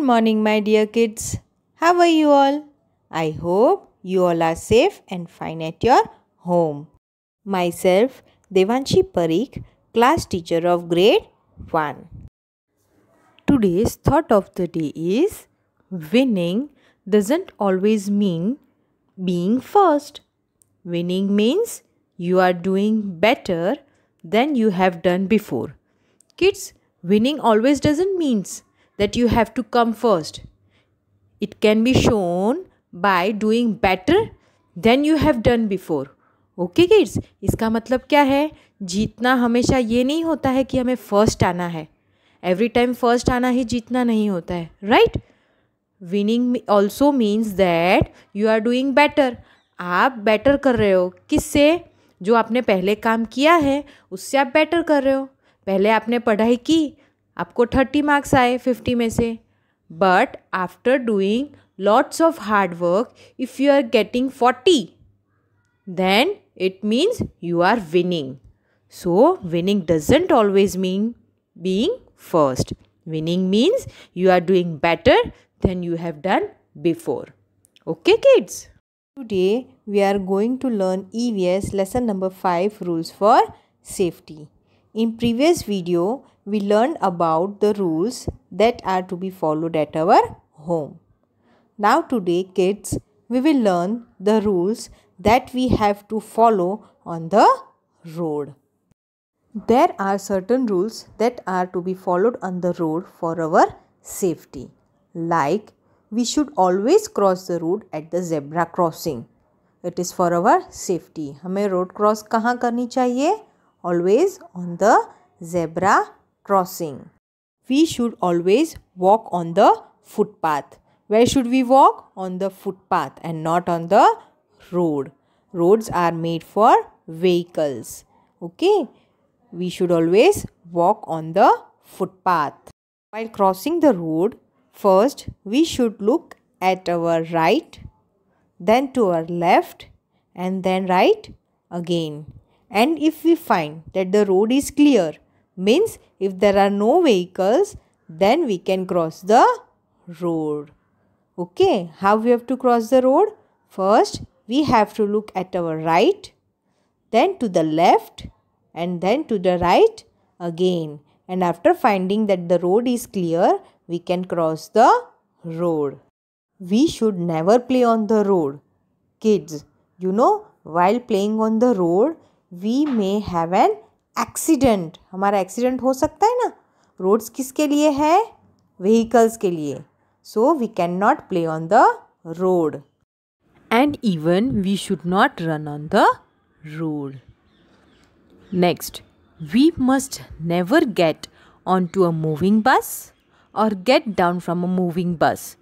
Good morning, my dear kids. How are you all? I hope you all are safe and fine at your home. Myself, Devanshi Parikh, class teacher of grade 1. Today's thought of the day is winning doesn't always mean being first. Winning means you are doing better than you have done before. Kids, winning always doesn't means that you have to come first. It can be shown by doing better than you have done before. Okay okay kids इसका मतलब क्या है जीतना हमेशा ये नहीं होता है कि हमें फर्स्ट आना है एवरी टाइम फर्स्ट आना ही जीतना नहीं होता है right winning also means that you are doing better आप बेटर कर रहे हो किससे जो आपने पहले काम किया है उससे आप बेटर कर रहे हो पहले आपने पढ़ाई की आपको थर्टी मार्क्स आए फिफ्टी में से but after doing lots of hard work if you are getting forty then it means you are winning. So, winning doesn't always mean being first. Winning means you are doing better than you have done before. Okay, kids? Today, we are going to learn EVS lesson number 5 rules for safety. In previous video, we learned about the rules that are to be followed at our home. Now today kids, we will learn the rules that we have to follow on the road. There are certain rules that are to be followed on the road for our safety. Like we should always cross the road at the zebra crossing. It is for our safety. हमें road cross कहाँ करनी चाहिए? Always on the zebra crossing. We should always walk on the footpath. Where should we walk? On the footpath and not on the road. Roads are made for vehicles. Okay. We should always walk on the footpath. While crossing the road, first we should look at our right, then to our left and then right again. And if we find that the road is clear, means if there are no vehicles then we can cross the road okay how we have to cross the road first we have to look at our right then to the left and then to the right again and after finding that the road is clear we can cross the road we should never play on the road kids you know while playing on the road we may have an accident हमारा accident हो सकता है ना roads किसके लिए है vehicles के लिए so we can not play on the road and even we should not run on the road next we must never get on to a moving bus और get down from a moving bus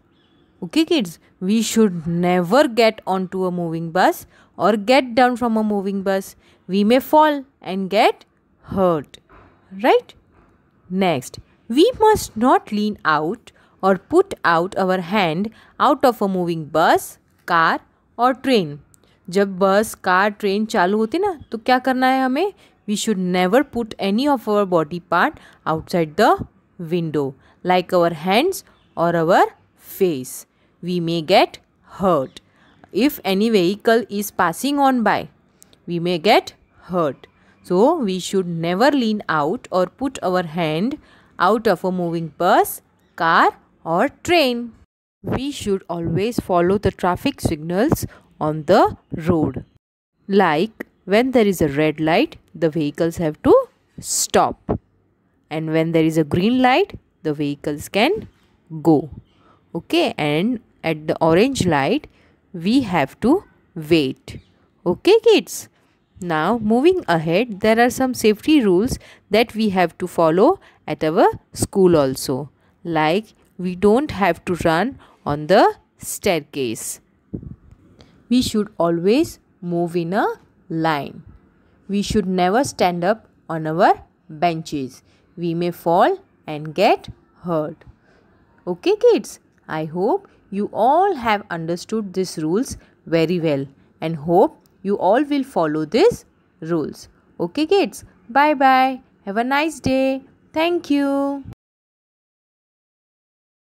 okay kids we should never get on to a moving bus और get down from a moving bus we may fall and get hurt. Right? Next, we must not lean out or put out our hand out of a moving bus, car or train. जब bus car train चालू होती ना तो क्या करना है हमें we should never put any of our body part outside the window like our hands और our face we may get hurt if any vehicle is passing on by we may get hurt So we should never lean out or put our hand out of a moving bus, car or train. We should always follow the traffic signals on the road. Like when there is a red light, the vehicles have to stop. And when there is a green light, the vehicles can go. Okay, and at the orange light, we have to wait. Okay, kids. Now, moving ahead, there are some safety rules that we have to follow at our school also. Like, we don't have to run on the staircase. We should always move in a line. We should never stand up on our benches. We may fall and get hurt. Okay kids, I hope you all have understood these rules very well and hope you all will follow these rules. Okay kids, bye bye. Have a nice day. Thank you.